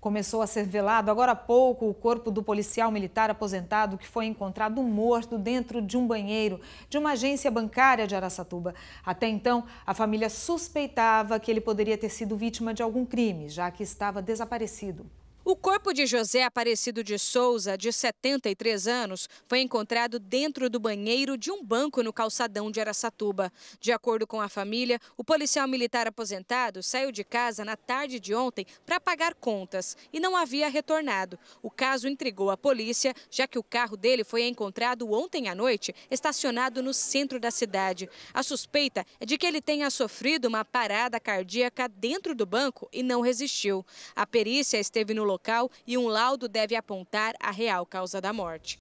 Começou a ser velado agora há pouco o corpo do policial militar aposentado que foi encontrado morto dentro de um banheiro de uma agência bancária de Araçatuba. Até então, a família suspeitava que ele poderia ter sido vítima de algum crime, já que estava desaparecido. O corpo de José Aparecido de Souza, de 73 anos, foi encontrado dentro do banheiro de um banco no calçadão de Aracatuba. De acordo com a família, o policial militar aposentado saiu de casa na tarde de ontem para pagar contas e não havia retornado. O caso intrigou a polícia, já que o carro dele foi encontrado ontem à noite, estacionado no centro da cidade. A suspeita é de que ele tenha sofrido uma parada cardíaca dentro do banco e não resistiu. A perícia esteve no local local e um laudo deve apontar a real causa da morte.